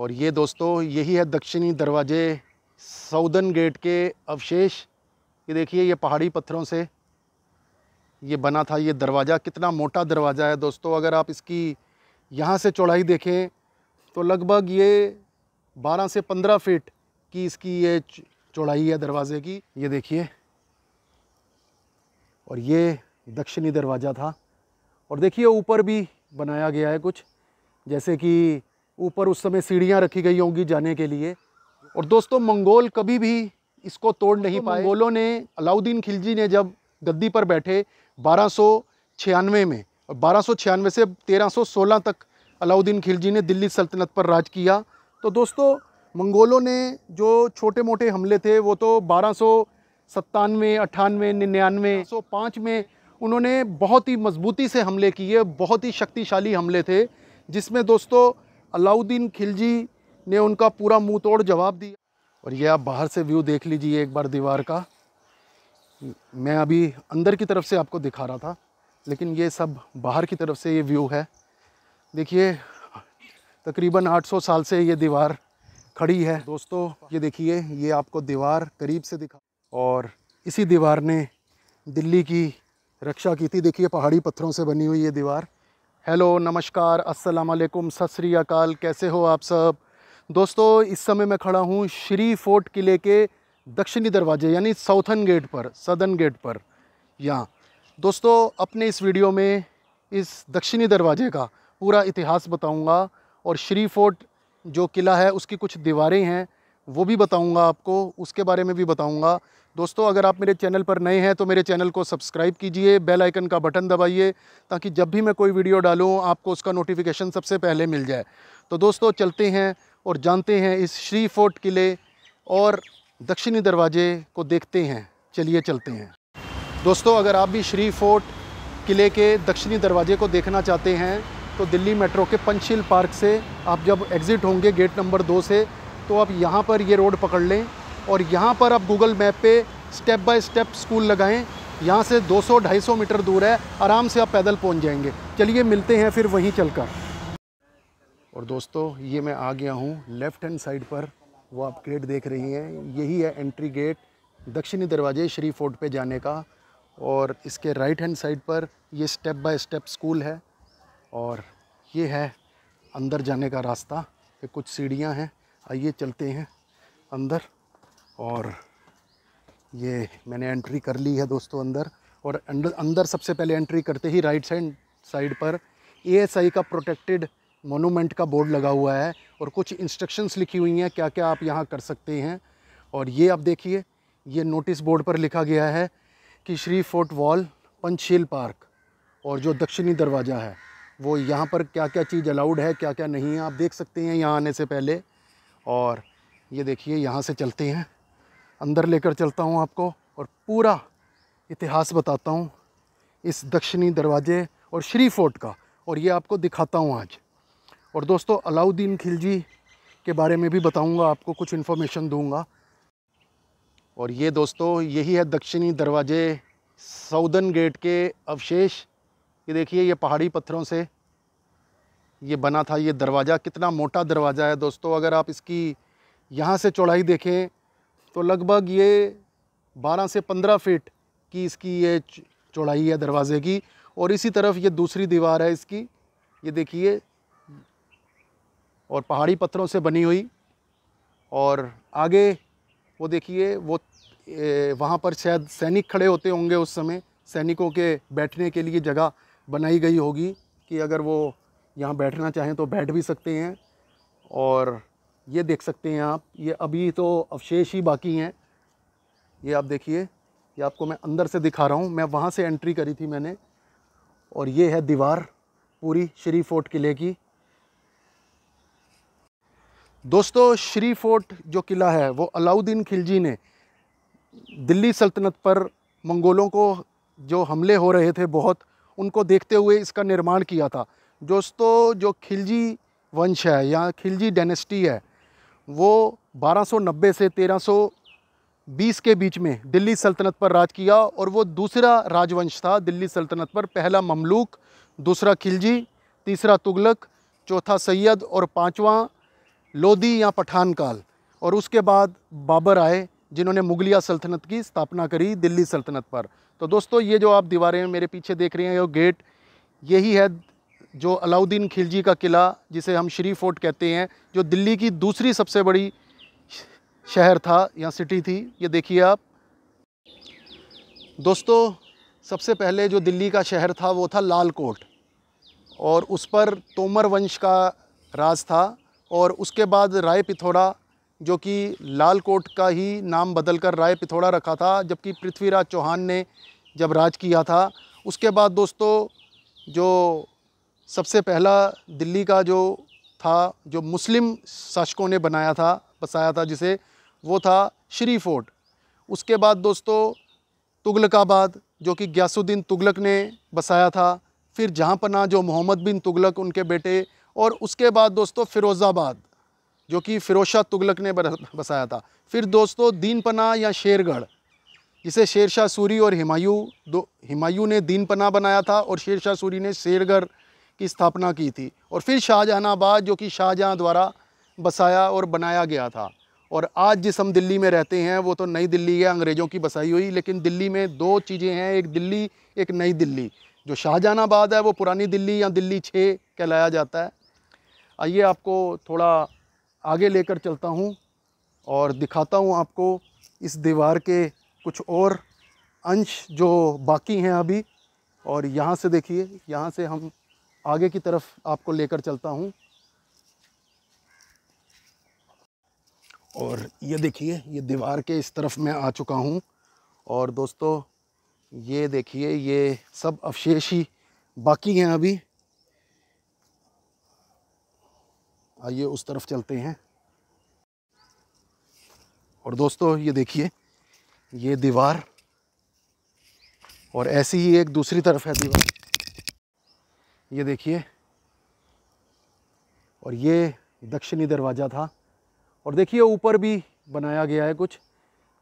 और ये दोस्तों यही है दक्षिणी दरवाजे सऊदन गेट के अवशेष ये देखिए ये पहाड़ी पत्थरों से ये बना था ये दरवाज़ा कितना मोटा दरवाज़ा है दोस्तों अगर आप इसकी यहाँ से चौड़ाई देखें तो लगभग ये 12 से 15 फीट की इसकी ये चौड़ाई है दरवाज़े की ये देखिए और ये दक्षिणी दरवाज़ा था और देखिए ऊपर भी बनाया गया है कुछ जैसे कि ऊपर उस समय सीढ़ियाँ रखी गई होंगी जाने के लिए और दोस्तों मंगोल कभी भी इसको तोड़ नहीं पाए मंगोलों ने अलाउद्दीन खिलजी ने जब गद्दी पर बैठे बारह में और बारह से 1316 तक अलाउद्दीन खिलजी ने दिल्ली सल्तनत पर राज किया तो दोस्तों मंगोलों ने जो छोटे मोटे हमले थे वो तो बारह सौ सत्तानवे अट्ठानवे निन्यानवे सौ पाँच में उन्होंने बहुत ही मजबूती से हमले किए बहुत ही शक्तिशाली हमले थे जिसमें दोस्तों अलाउद्दीन खिलजी ने उनका पूरा मुंह तोड़ जवाब दिया और ये आप बाहर से व्यू देख लीजिए एक बार दीवार का मैं अभी अंदर की तरफ से आपको दिखा रहा था लेकिन ये सब बाहर की तरफ से ये व्यू है देखिए तकरीबन 800 साल से ये दीवार खड़ी है दोस्तों ये देखिए ये आपको दीवार करीब से दिखा और इसी दीवार ने दिल्ली की रक्षा की थी देखिए पहाड़ी पत्थरों से बनी हुई ये दीवार हेलो नमस्कार अस्सलाम वालेकुम सत श्री अकाल कैसे हो आप सब दोस्तों इस समय मैं खड़ा हूँ श्री फोर्ट किले के दक्षिणी दरवाजे यानी साउथन गेट पर सदर्न गेट पर यहाँ दोस्तों अपने इस वीडियो में इस दक्षिणी दरवाजे का पूरा इतिहास बताऊँगा और श्री फोर्ट जो किला है उसकी कुछ दीवारें हैं वो भी बताऊँगा आपको उसके बारे में भी बताऊँगा दोस्तों अगर आप मेरे चैनल पर नए हैं तो मेरे चैनल को सब्सक्राइब कीजिए बेल आइकन का बटन दबाइए ताकि जब भी मैं कोई वीडियो डालूँ आपको उसका नोटिफिकेशन सबसे पहले मिल जाए तो दोस्तों चलते हैं और जानते हैं इस श्री फोर्ट किले और दक्षिणी दरवाजे को देखते हैं चलिए चलते हैं दोस्तों अगर आप भी श्री फोर्ट किले के दक्षिणी दरवाजे को देखना चाहते हैं तो दिल्ली मेट्रो के पंचशील पार्क से आप जब एग्ज़िट होंगे गेट नंबर दो से तो आप यहाँ पर ये रोड पकड़ लें और यहाँ पर आप गूगल मैप पे स्टेप बाय स्टेप स्कूल लगाएं यहाँ से 200-250 मीटर दूर है आराम से आप पैदल पहुँच जाएंगे चलिए मिलते हैं फिर वहीं चलकर और दोस्तों ये मैं आ गया हूँ लेफ़्ट हैंड साइड पर वो आप गेट देख रही हैं यही है एंट्री गेट दक्षिणी दरवाजे श्री फोर्ट पर जाने का और इसके राइट हैंड साइड पर ये स्टेप बाय स्टेप स्कूल है और ये है अंदर जाने का रास्ता ये कुछ सीढ़ियाँ हैं आइए चलते हैं अंदर और ये मैंने एंट्री कर ली है दोस्तों अंदर और अंदर सबसे पहले एंट्री करते ही राइट साइड साइड पर एएसआई का प्रोटेक्टेड मोनूमेंट का बोर्ड लगा हुआ है और कुछ इंस्ट्रक्शंस लिखी हुई हैं क्या क्या आप यहाँ कर सकते हैं और ये आप देखिए ये नोटिस बोर्ड पर लिखा गया है कि Siri fort wall Panchsheel park और जो दक्षिणी दरवाज़ा है वो यहाँ पर क्या क्या चीज़ अलाउड है क्या क्या नहीं है आप देख सकते हैं यहाँ आने से पहले और ये देखिए यहाँ से चलते हैं अंदर लेकर चलता हूँ आपको और पूरा इतिहास बताता हूँ इस दक्षिणी दरवाजे और श्री फोर्ट का और ये आपको दिखाता हूँ आज और दोस्तों अलाउद्दीन खिलजी के बारे में भी बताऊँगा आपको कुछ इन्फॉर्मेशन दूँगा और ये दोस्तों यही है दक्षिणी दरवाजे सऊदन गेट के अवशेष ये देखिए ये पहाड़ी पत्थरों से ये बना था ये दरवाज़ा कितना मोटा दरवाज़ा है दोस्तों अगर आप इसकी यहाँ से चौड़ाई देखें तो लगभग ये 12 से 15 फीट की इसकी ये चौड़ाई है दरवाज़े की और इसी तरफ ये दूसरी दीवार है इसकी ये देखिए और पहाड़ी पत्थरों से बनी हुई और आगे वो देखिए वो वहाँ पर शायद सैनिक खड़े होते होंगे उस समय सैनिकों के बैठने के लिए जगह बनाई गई होगी कि अगर वो यहाँ बैठना चाहें तो बैठ भी सकते हैं और ये देख सकते हैं आप ये अभी तो अवशेष ही बाकी हैं ये आप देखिए ये आपको मैं अंदर से दिखा रहा हूँ मैं वहाँ से एंट्री करी थी मैंने और ये है दीवार पूरी श्री फोर्ट किले की दोस्तों श्री फोर्ट जो किला है वो अलाउद्दीन खिलजी ने दिल्ली सल्तनत पर मंगोलों को जो हमले हो रहे थे बहुत उनको देखते हुए इसका निर्माण किया था दोस्तों जो खिलजी वंश है या खिलजी डेनेस्टी है वो 1290 से 1320 के बीच में दिल्ली सल्तनत पर राज किया और वो दूसरा राजवंश था दिल्ली सल्तनत पर पहला ममलूक दूसरा खिलजी तीसरा तुगलक चौथा सैयद और पांचवा लोदी या पठान काल और उसके बाद बाबर आए जिन्होंने मुगलिया सल्तनत की स्थापना करी दिल्ली सल्तनत पर तो दोस्तों ये जो आप दीवारें मेरे पीछे देख रहे हैं ये गेट यही है जो अलाउद्दीन खिलजी का किला जिसे हम श्री फोर्ट कहते हैं जो दिल्ली की दूसरी सबसे बड़ी शहर था या सिटी थी ये देखिए आप दोस्तों सबसे पहले जो दिल्ली का शहर था वो था लाल कोट और उस पर तोमर वंश का राज था और उसके बाद राय पिथौड़ा जो कि लाल कोट का ही नाम बदलकर राय पिथौड़ा रखा था जबकि पृथ्वीराज चौहान ने जब राज किया था उसके बाद दोस्तों जो सबसे पहला दिल्ली का जो था जो मुस्लिम शासकों ने बनाया था बसाया था जिसे वो था श्री फोर्ट उसके बाद दोस्तों तुगलकाबाद जो कि ग्यासुद्दीन तुगलक ने बसाया था फिर जहाँ पना जो मोहम्मद बिन तुगलक उनके बेटे और उसके बाद दोस्तों फ़िरोज़ाबाद जो कि फ़िरोशा तुगलक ने बसाया था फिर दोस्तों दीनपना या शेरगढ़ जिसे शेरशाह सूरी और हिमायूं दो हिमायूं ने दीनपना बनाया था और शेरशाह सूरी ने शेरगढ़ की स्थापना की थी और फिर शाहजहानाबाद जो कि शाहजहाँ द्वारा बसाया और बनाया गया था और आज जिस हम दिल्ली में रहते हैं वो तो नई दिल्ली है अंग्रेज़ों की बसाई हुई लेकिन दिल्ली में दो चीज़ें हैं एक दिल्ली एक नई दिल्ली जो शाहजहानाबाद है वो पुरानी दिल्ली या दिल्ली छः कहलाया जाता है आइए आपको थोड़ा आगे लेकर चलता हूँ और दिखाता हूँ आपको इस दीवार के कुछ और अंश जो बाकी हैं अभी और यहाँ से देखिए यहाँ से हम आगे की तरफ आपको लेकर चलता हूँ और ये देखिए ये दीवार के इस तरफ मैं आ चुका हूँ और दोस्तों ये देखिए ये सब अवशेष ही बाकी हैं अभी आइए उस तरफ चलते हैं और दोस्तों ये देखिए ये दीवार और ऐसी ही एक दूसरी तरफ है दीवार ये देखिए और ये दक्षिणी दरवाज़ा था और देखिए ऊपर भी बनाया गया है कुछ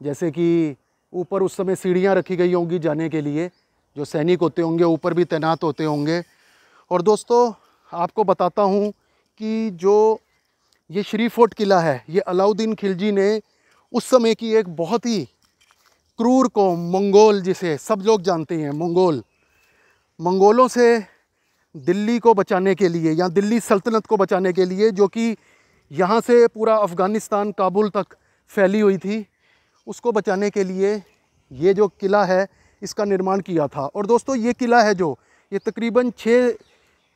जैसे कि ऊपर उस समय सीढ़ियाँ रखी गई होंगी जाने के लिए जो सैनिक होते होंगे ऊपर भी तैनात होते होंगे और दोस्तों आपको बताता हूँ कि जो ये श्री फोर्ट किला है ये अलाउद्दीन खिलजी ने उस समय की एक बहुत ही क्रूर को मंगोल जिसे सब लोग जानते हैं मंगोल मंगोलों से दिल्ली को बचाने के लिए या दिल्ली सल्तनत को बचाने के लिए जो कि यहाँ से पूरा अफ़गानिस्तान काबुल तक फैली हुई थी उसको बचाने के लिए ये जो किला है इसका निर्माण किया था और दोस्तों ये किला है जो ये तकरीबन छः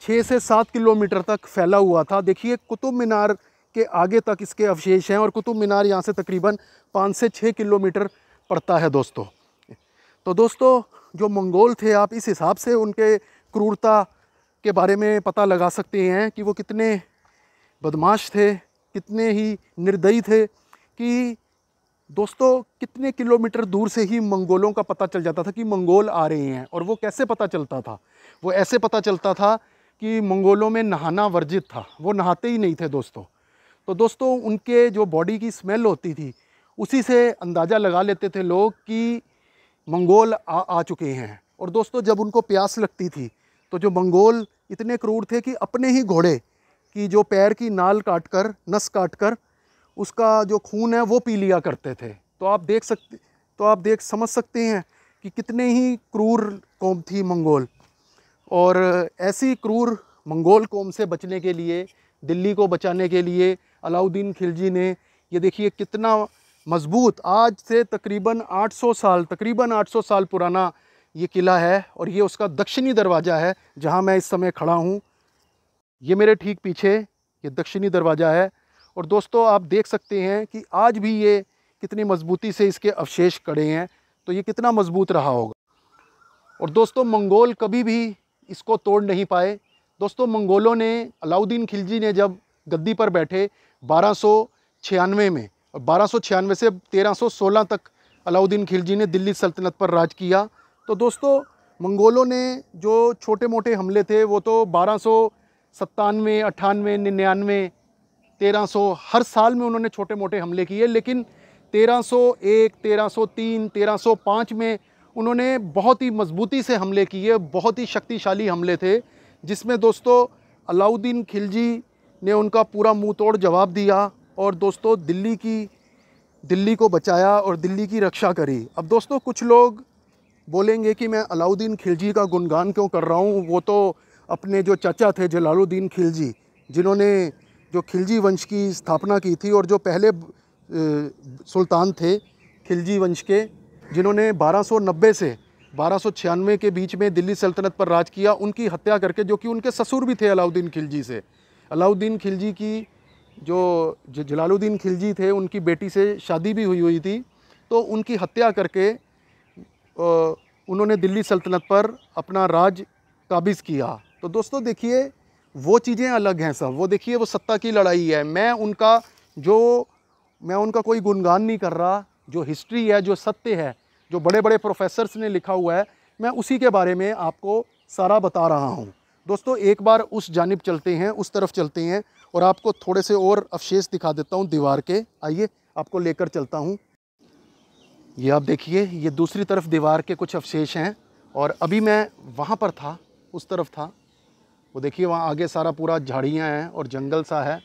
छः से सात किलोमीटर तक फैला हुआ था देखिए कुतुब मीनार के आगे तक इसके अवशेष हैं और कुतुब मीनार यहाँ से तकरीबन पाँच से छः किलोमीटर पड़ता है दोस्तों तो दोस्तों जो मंगोल थे आप इस हिसाब से उनके क्रूरता के बारे में पता लगा सकते हैं कि वो कितने बदमाश थे कितने ही निर्दयी थे कि दोस्तों कितने किलोमीटर दूर से ही मंगोलों का पता चल जाता था कि मंगोल आ रहे हैं और वो कैसे पता चलता था वो ऐसे पता चलता था कि मंगोलों में नहाना वर्जित था वो नहाते ही नहीं थे दोस्तों तो दोस्तों उनके जो बॉडी की स्मेल होती थी उसी से अंदाज़ा लगा लेते थे लोग कि मंगोल आ, आ चुके हैं और दोस्तों जब उनको प्यास लगती थी तो जो मंगोल इतने क्रूर थे कि अपने ही घोड़े की जो पैर की नाल काट कर नस काट कर उसका जो खून है वो पी लिया करते थे तो आप देख सकते तो आप देख समझ सकते हैं कि कितने ही क्रूर कौम थी मंगोल और ऐसी क्रूर मंगोल कौम से बचने के लिए दिल्ली को बचाने के लिए अलाउद्दीन खिलजी ने ये देखिए कितना मजबूत आज से तकरीबन 800 साल तकरीबन 800 साल पुराना ये किला है और ये उसका दक्षिणी दरवाज़ा है जहाँ मैं इस समय खड़ा हूँ ये मेरे ठीक पीछे ये दक्षिणी दरवाज़ा है और दोस्तों आप देख सकते हैं कि आज भी ये कितनी मजबूती से इसके अवशेष कड़े हैं तो ये कितना मजबूत रहा होगा और दोस्तों मंगोल कभी भी इसको तोड़ नहीं पाए दोस्तों मंगोलों ने अलाउद्दीन खिलजी ने जब गद्दी पर बैठे बारह में और बारह से 1316 तक अलाउद्दीन खिलजी ने दिल्ली सल्तनत पर राज किया तो दोस्तों मंगोलों ने जो छोटे मोटे हमले थे वो तो बारह सौ सत्तानवे अट्ठानवे निन्यानवे तेरह सौ हर साल में उन्होंने छोटे मोटे हमले किए लेकिन तेरह सौ एक तेरह सौ तीन तेरह सौ पाँच में उन्होंने बहुत ही मजबूती से हमले किए बहुत ही शक्तिशाली हमले थे जिसमें दोस्तों अलाउद्दीन खिलजी ने उनका पूरा मुँह तोड़ जवाब दिया और दोस्तों दिल्ली की दिल्ली को बचाया और दिल्ली की रक्षा करी अब दोस्तों कुछ लोग बोलेंगे कि मैं अलाउद्दीन खिलजी का गुणगान क्यों कर रहा हूँ वो तो अपने जो चचा थे जलालुद्दीन खिलजी जिन्होंने जो खिलजी वंश की स्थापना की थी और जो पहले सुल्तान थे खिलजी वंश के जिन्होंने 1290 से 1296 के बीच में दिल्ली सल्तनत पर राज किया उनकी हत्या करके जो कि उनके ससुर भी थे अलाउद्दीन खिलजी से अलाउद्दीन खिलजी की जो जलालुद्दीन खिलजी थे उनकी बेटी से शादी भी हुई हुई थी तो उनकी हत्या करके उन्होंने दिल्ली सल्तनत पर अपना राज काबिज़ किया तो दोस्तों देखिए वो चीज़ें अलग हैं सब वो देखिए वो सत्ता की लड़ाई है मैं उनका जो मैं उनका कोई गुणगान नहीं कर रहा जो हिस्ट्री है जो सत्य है जो बड़े बड़े प्रोफेसर्स ने लिखा हुआ है मैं उसी के बारे में आपको सारा बता रहा हूँ दोस्तों एक बार उस जानब चलते हैं उस तरफ चलते हैं और आपको थोड़े से और अवशेष दिखा देता हूँ दीवार के आइए आपको लेकर चलता हूँ ये आप देखिए ये दूसरी तरफ दीवार के कुछ अवशेष हैं और अभी मैं वहाँ पर था उस तरफ था वो देखिए वहाँ आगे सारा पूरा झाड़ियाँ हैं और जंगल सा है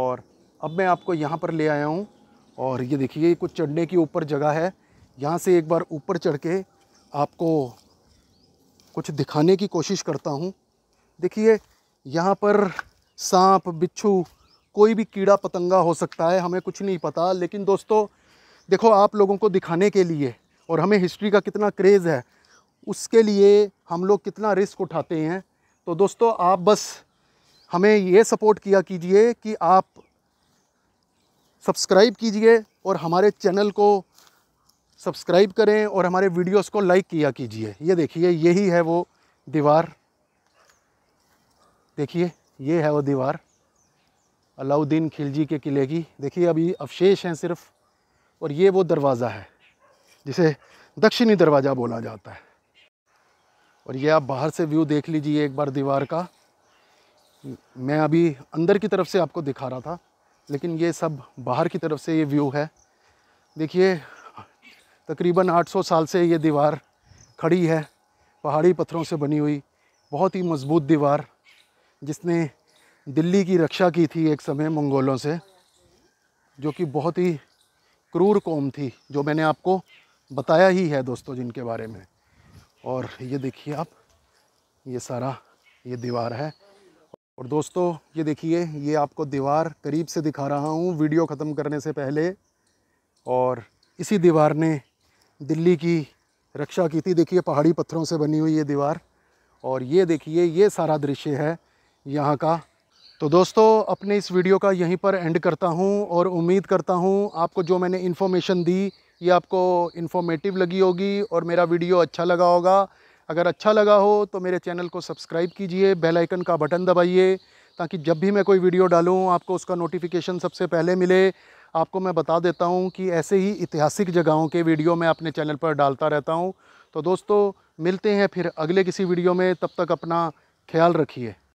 और अब मैं आपको यहाँ पर ले आया हूँ और ये देखिए कुछ चढ़ने की ऊपर जगह है यहाँ से एक बार ऊपर चढ़ के आपको कुछ दिखाने की कोशिश करता हूँ देखिए यहाँ पर सांप बिच्छू कोई भी कीड़ा पतंगा हो सकता है हमें कुछ नहीं पता लेकिन दोस्तों देखो आप लोगों को दिखाने के लिए और हमें हिस्ट्री का कितना क्रेज़ है उसके लिए हम लोग कितना रिस्क उठाते हैं तो दोस्तों आप बस हमें ये सपोर्ट किया कीजिए कि आप सब्सक्राइब कीजिए और हमारे चैनल को सब्सक्राइब करें और हमारे वीडियोस को लाइक किया कीजिए ये देखिए यही है वो दीवार देखिए ये है वो दीवार अलाउद्दीन खिलजी के किले की देखिए अभी अवशेष हैं सिर्फ़ और ये वो दरवाज़ा है जिसे दक्षिणी दरवाज़ा बोला जाता है और ये आप बाहर से व्यू देख लीजिए एक बार दीवार का मैं अभी अंदर की तरफ से आपको दिखा रहा था लेकिन ये सब बाहर की तरफ से ये व्यू है देखिए तकरीबन 800 साल से ये दीवार खड़ी है पहाड़ी पत्थरों से बनी हुई बहुत ही मज़बूत दीवार जिसने दिल्ली की रक्षा की थी एक समय मंगोलों से जो कि बहुत ही क्रूर कौम थी जो मैंने आपको बताया ही है दोस्तों जिनके बारे में और ये देखिए आप ये सारा ये दीवार है और दोस्तों ये देखिए ये आपको दीवार करीब से दिखा रहा हूँ वीडियो ख़त्म करने से पहले और इसी दीवार ने दिल्ली की रक्षा की थी देखिए पहाड़ी पत्थरों से बनी हुई ये दीवार और ये देखिए ये सारा दृश्य है यहाँ का तो दोस्तों अपने इस वीडियो का यहीं पर एंड करता हूं और उम्मीद करता हूं आपको जो मैंने इन्फॉर्मेशन दी ये आपको इन्फॉर्मेटिव लगी होगी और मेरा वीडियो अच्छा लगा होगा अगर अच्छा लगा हो तो मेरे चैनल को सब्सक्राइब कीजिए बेल आइकन का बटन दबाइए ताकि जब भी मैं कोई वीडियो डालूँ आपको उसका नोटिफिकेशन सबसे पहले मिले आपको मैं बता देता हूँ कि ऐसे ही ऐतिहासिक जगहों के वीडियो मैं अपने चैनल पर डालता रहता हूँ तो दोस्तों मिलते हैं फिर अगले किसी वीडियो में तब तक अपना ख्याल रखिए